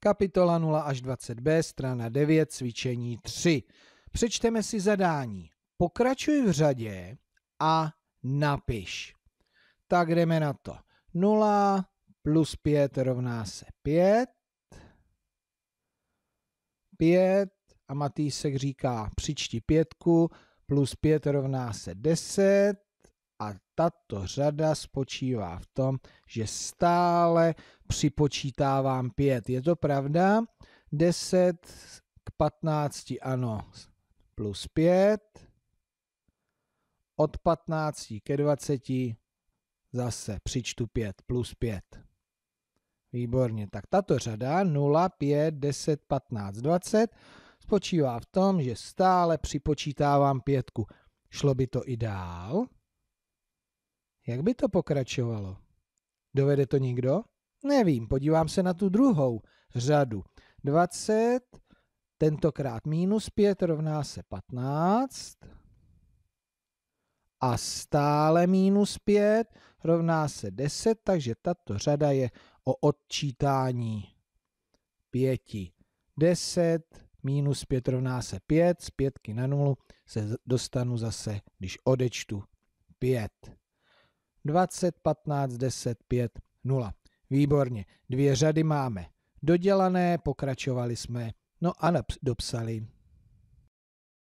Kapitola 0 až 20b, strana 9, cvičení 3. Přečteme si zadání. Pokračuj v řadě a napiš. Tak jdeme na to. 0 plus 5 rovná se 5. 5 a Matýsek říká přičti pětku, plus 5 rovná se 10. A tato řada spočívá v tom, že stále připočítávám 5. Je to pravda? 10 k 15 ano, plus 5. Od 15 ke 20 zase přičtu 5 plus 5. Výborně, tak tato řada 0, 5, 10, 15, 20 spočívá v tom, že stále připočítávám pětku. Šlo by to i dál, jak by to pokračovalo? Dovede to někdo? Nevím, podívám se na tu druhou řadu. 20, tentokrát minus 5 rovná se 15. A stále minus 5 rovná se 10, takže tato řada je o odčítání 5. 10 minus 5 rovná se 5, z 5 na 0 se dostanu zase, když odečtu 5. 20, 15, 10, 5, 0. Výborně, dvě řady máme dodělané, pokračovali jsme, no a dopsali